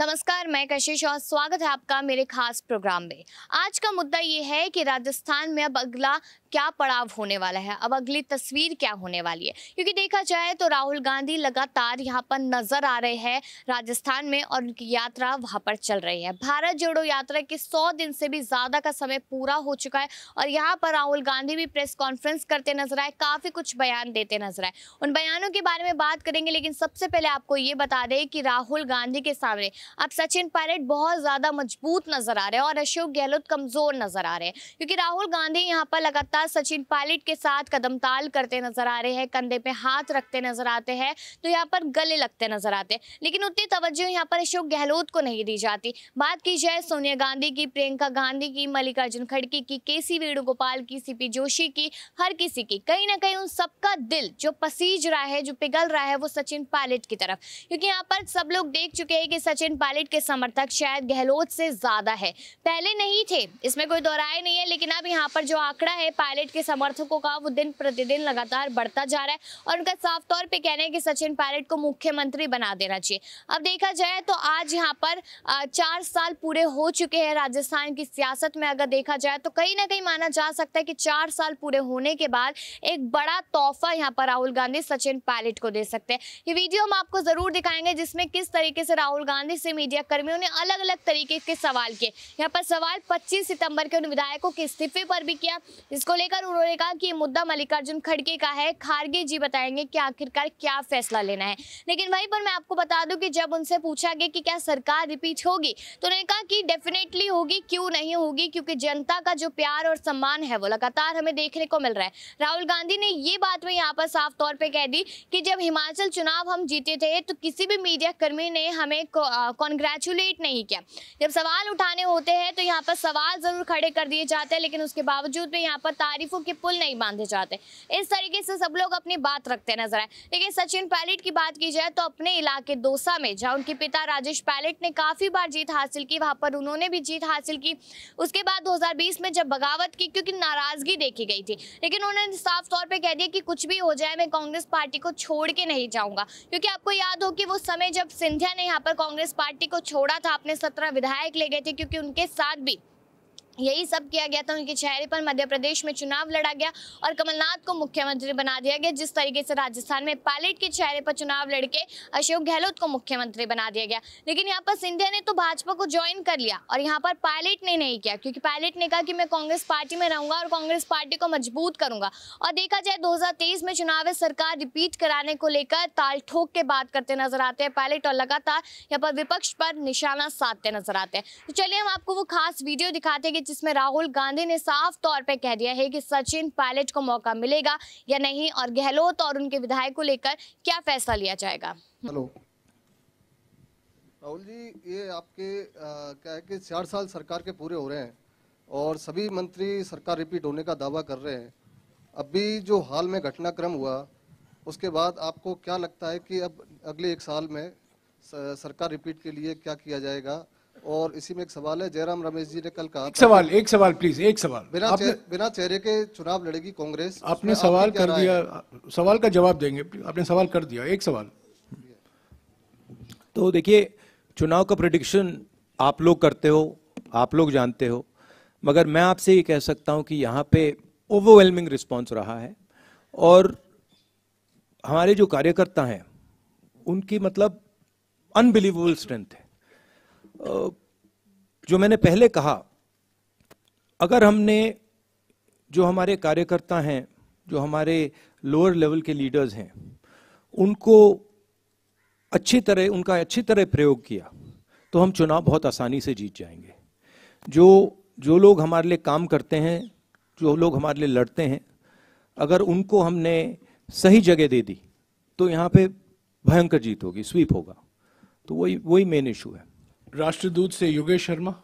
नमस्कार मैं कशिश और स्वागत है आपका मेरे खास प्रोग्राम में आज का मुद्दा ये है कि राजस्थान में अब अगला क्या पड़ाव होने वाला है अब अगली तस्वीर क्या होने वाली है क्योंकि देखा जाए तो राहुल गांधी लगातार यहाँ पर नजर आ रहे हैं राजस्थान में और उनकी यात्रा वहाँ पर चल रही है भारत जोड़ो यात्रा के सौ दिन से भी ज़्यादा का समय पूरा हो चुका है और यहाँ पर राहुल गांधी भी प्रेस कॉन्फ्रेंस करते नजर आए काफ़ी कुछ बयान देते नजर आए उन बयानों के बारे में बात करेंगे लेकिन सबसे पहले आपको ये बता दें कि राहुल गांधी के सामने अब सचिन पायलट बहुत ज़्यादा मजबूत नजर आ रहे हैं और अशोक गहलोत कमज़ोर नजर आ रहे हैं क्योंकि राहुल गांधी यहाँ पर लगातार नेता सचिन पायलट के साथ कदम ताल करते नजर आ रहे हैं कंधे पे हाथ रखते नजर आते हैं तो यहाँ पर गले लगते नजर आते हैं लेकिन उतनी तवज्जो यहाँ पर अशोक गहलोत को नहीं दी जाती बात की जाए सोनिया गांधी की प्रियंका गांधी की मल्लिकार्जुन खड़गे की के सी वेणुगोपाल की सीपी जोशी की हर किसी की कहीं ना कहीं उन सबका दिल जो पसीज रहा है जो पिघल रहा है वो सचिन पायलट की तरफ क्योंकि यहाँ पर सब लोग देख चुके हैं कि सचिन पायलट के समर्थक शायद गहलोत से ज्यादा है पहले नहीं थे इसमें कोई दोहराए नहीं है लेकिन अब यहाँ पर जो आंकड़ा है पायलट के समर्थकों का वो दिन प्रतिदिन लगातार बढ़ता जा रहा है और उनका साफ तौर पे कहना है कि सचिन पायलट को मुख्यमंत्री बना देना चाहिए अब देखा जाए तो आज यहाँ पर चार साल पूरे हो चुके हैं राजस्थान की सियासत में अगर देखा जाए तो कहीं ना कहीं माना जा सकता है कि चार साल पूरे होने के बाद एक बड़ा तोहफा यहाँ पर राहुल गांधी सचिन पायलट को दे सकते हैं ये वीडियो हम आपको जरूर दिखाएंगे जिसमें किस तरीके से राहुल गांधी से मीडिया कर्मियों ने अलग अलग तरीके के सवाल किए यहाँ पर सवाल पच्चीस सितंबर के उन विधायकों के इस्तीफे पर भी किया जिसको लेकर उन्होंने कहा कि मुद्दा मल्लिकार्जुन खड़गे का है खारगे जी बताएंगे कि आखिरकार क्या फैसला लेना है लेकिन वहीं पर मैं आपको बता दूं कि जब उनसे पूछा गया कि क्या सरकार रिपीट होगी तो उन्होंने कहा कि डेफिनेटली होगी क्यों नहीं होगी क्योंकि जनता का जो प्यार और सम्मान है वो लगातार हमें देखने को मिल रहा है राहुल गांधी ने ये बात भी यहाँ पर साफ तौर पर कह दी कि जब हिमाचल चुनाव हम जीते थे तो किसी भी मीडिया कर्मी ने हमें कॉन्ग्रेचुलेट नहीं किया जब सवाल उठाने होते हैं तो यहाँ पर सवाल जरूर खड़े कर दिए जाते हैं लेकिन उसके बावजूद भी यहाँ पर तारीफों के पुल नहीं बांधे जाते इस तरीके से सब लोग अपनी बात रखते नजर आए लेकिन सचिन पायलट की बात की जाए तो अपने इलाके दोसा में जहाँ उनके पिता राजेश पायलट ने काफ़ी बार जीत हासिल की वहां पर उन्होंने भी जीत हासिल की उसके बाद दो में जब बगावत की क्योंकि नाराज़गी देखी गई थी लेकिन उन्होंने साफ तौर पर कह दिया कि कुछ भी हो जाए मैं कांग्रेस पार्टी को छोड़ के नहीं जाऊंगा क्योंकि आपको याद हो कि वो समय जब सिंधिया ने यहाँ पर कांग्रेस पार्टी को छोड़ा था अपने सत्रह विधायक ले गए थे क्योंकि उनके साथ भी यही सब किया गया था उनके चेहरे पर मध्य प्रदेश में चुनाव लड़ा गया और कमलनाथ को मुख्यमंत्री बना दिया गया जिस तरीके से राजस्थान में पायलट के चेहरे पर चुनाव लड़के अशोक गहलोत को मुख्यमंत्री बना दिया गया लेकिन यहाँ पर सिंधिया ने तो भाजपा को ज्वाइन कर लिया और यहाँ पर पायलट ने नहीं किया क्योंकि पायलट ने कहा कि मैं कांग्रेस पार्टी में रहूंगा और कांग्रेस पार्टी को मजबूत करूंगा और देखा जाए दो में चुनाव सरकार रिपीट कराने को लेकर ताल ठोक के बात करते नजर आते हैं पायलट और लगातार यहाँ पर विपक्ष पर निशाना साधते नजर आते हैं तो चलिए हम आपको वो खास वीडियो दिखाते हैं जिसमें राहुल गांधी ने साफ तौर पर कह दिया है कि सचिन पायलट को मौका मिलेगा या नहीं और गहलोत और उनके विधायक को लेकर क्या फैसला लिया जाएगा हेलो राहुल जी ये आपके आ, क्या है कि चार साल सरकार के पूरे हो रहे हैं और सभी मंत्री सरकार रिपीट होने का दावा कर रहे हैं अभी जो हाल में घटनाक्रम हुआ उसके बाद आपको क्या लगता है कि अब अगले एक साल में सरकार रिपीट के लिए क्या किया जाएगा और इसी में एक सवाल है जयराम रमेश जी ने कल कहा एक सवाल एक सवाल प्लीज एक सवाल बिना आपने, चेहरे, बिना चेहरे के चुनाव लड़ेगी कांग्रेस आपने सवाल कर दिया सवाल का जवाब देंगे आपने सवाल कर दिया एक सवाल तो देखिए चुनाव का प्रडिक्शन आप लोग करते हो आप लोग जानते हो मगर मैं आपसे ये कह सकता हूँ कि यहाँ पे ओवरवेलमिंग रिस्पॉन्स रहा है और हमारे जो कार्यकर्ता हैं उनकी मतलब अनबिलीवेबल स्ट्रेंथ है जो मैंने पहले कहा अगर हमने जो हमारे कार्यकर्ता हैं जो हमारे लोअर लेवल के लीडर्स हैं उनको अच्छी तरह उनका अच्छी तरह प्रयोग किया तो हम चुनाव बहुत आसानी से जीत जाएंगे जो जो लोग हमारे लिए काम करते हैं जो लोग हमारे लिए लड़ते हैं अगर उनको हमने सही जगह दे दी तो यहाँ पे भयंकर जीत होगी स्वीप होगा तो वही वही मेन इशू है राष्ट्रदूत से योगेश शर्मा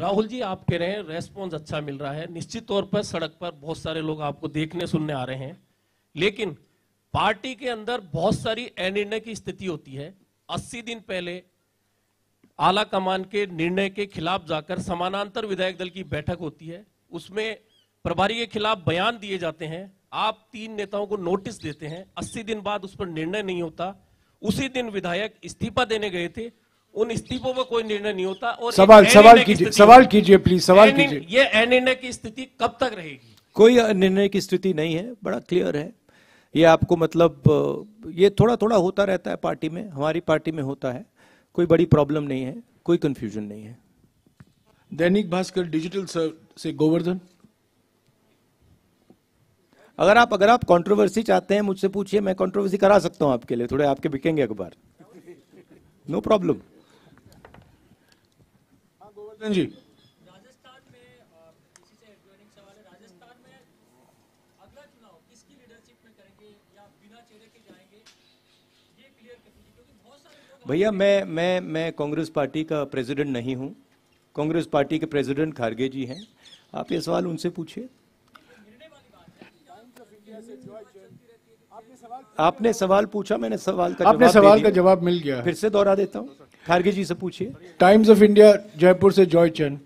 राहुल जी आप कह रहे हैं रेस्पॉन्स अच्छा मिल रहा है निश्चित तौर पर सड़क पर बहुत सारे लोग आपको देखने सुनने आ रहे हैं लेकिन पार्टी के अंदर बहुत सारी अनिर्णय की स्थिति होती है 80 दिन पहले आला कमान के निर्णय के खिलाफ जाकर समानांतर विधायक दल की बैठक होती है उसमें प्रभारी के खिलाफ बयान दिए जाते हैं आप तीन नेताओं को नोटिस देते हैं अस्सी दिन बाद उस पर निर्णय नहीं होता उसी दिन विधायक इस्तीफा देने गए थे उन इस्तीफों पर कोई निर्णय नहीं होता और सवाल सवाल कीजिए सवाल कीजिए प्लीज सवाल कीजिए ये अनिर्णय की स्थिति कब तक रहेगी कोई निर्णय की स्थिति नहीं है बड़ा क्लियर है ये आपको मतलब ये थोड़ा थोड़ा होता रहता है पार्टी में हमारी पार्टी में होता है कोई बड़ी प्रॉब्लम नहीं है कोई कंफ्यूजन नहीं है दैनिक भास्कर डिजिटल सर से गोवर्धन अगर आप अगर आप कंट्रोवर्सी चाहते हैं मुझसे पूछिए मैं कंट्रोवर्सी करा सकता हूं आपके लिए थोड़े आपके बिकेंगे अखबार नो प्रॉब्लम गोवर्धन जी भैया मैं मैं मैं कांग्रेस पार्टी का प्रेसिडेंट नहीं हूं कांग्रेस पार्टी के प्रेसिडेंट खारगे जी हैं आप ये सवाल उनसे पूछिए आपने सवाल पूछा मैंने सवाल का आपने सवाल का जवाब मिल गया फिर से दोहरा देता हूँ खारगे जी से पूछिए टाइम्स ऑफ इंडिया जयपुर से जॉय चंद